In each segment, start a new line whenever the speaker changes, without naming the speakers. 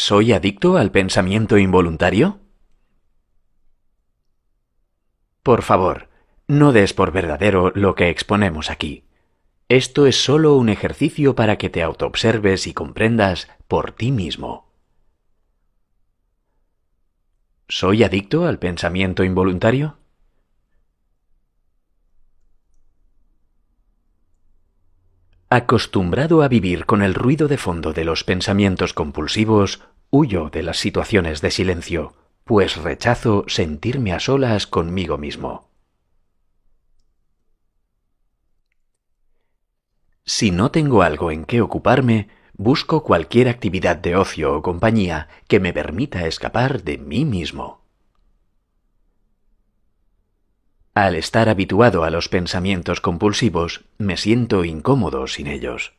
¿Soy adicto al pensamiento involuntario? Por favor, no des por verdadero lo que exponemos aquí. Esto es solo un ejercicio para que te autoobserves y comprendas por ti mismo. ¿Soy adicto al pensamiento involuntario? Acostumbrado a vivir con el ruido de fondo de los pensamientos compulsivos, huyo de las situaciones de silencio, pues rechazo sentirme a solas conmigo mismo. Si no tengo algo en qué ocuparme, busco cualquier actividad de ocio o compañía que me permita escapar de mí mismo. Al estar habituado a los pensamientos compulsivos, me siento incómodo sin ellos.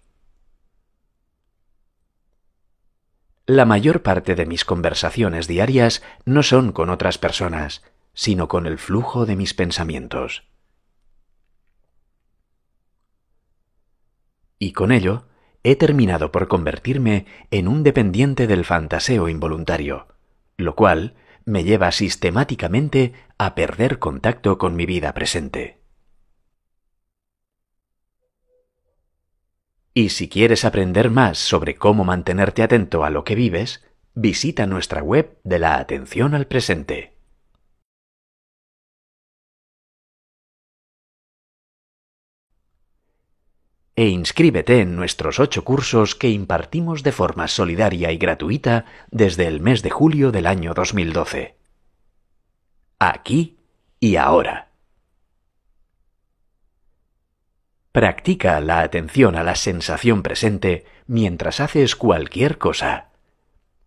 La mayor parte de mis conversaciones diarias no son con otras personas, sino con el flujo de mis pensamientos. Y con ello, he terminado por convertirme en un dependiente del fantaseo involuntario, lo cual me lleva sistemáticamente a perder contacto con mi vida presente. Y si quieres aprender más sobre cómo mantenerte atento a lo que vives, visita nuestra web de la atención al presente. e inscríbete en nuestros ocho cursos que impartimos de forma solidaria y gratuita desde el mes de julio del año 2012. Aquí y ahora. Practica la atención a la sensación presente mientras haces cualquier cosa.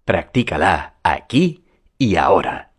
Practícala aquí y ahora.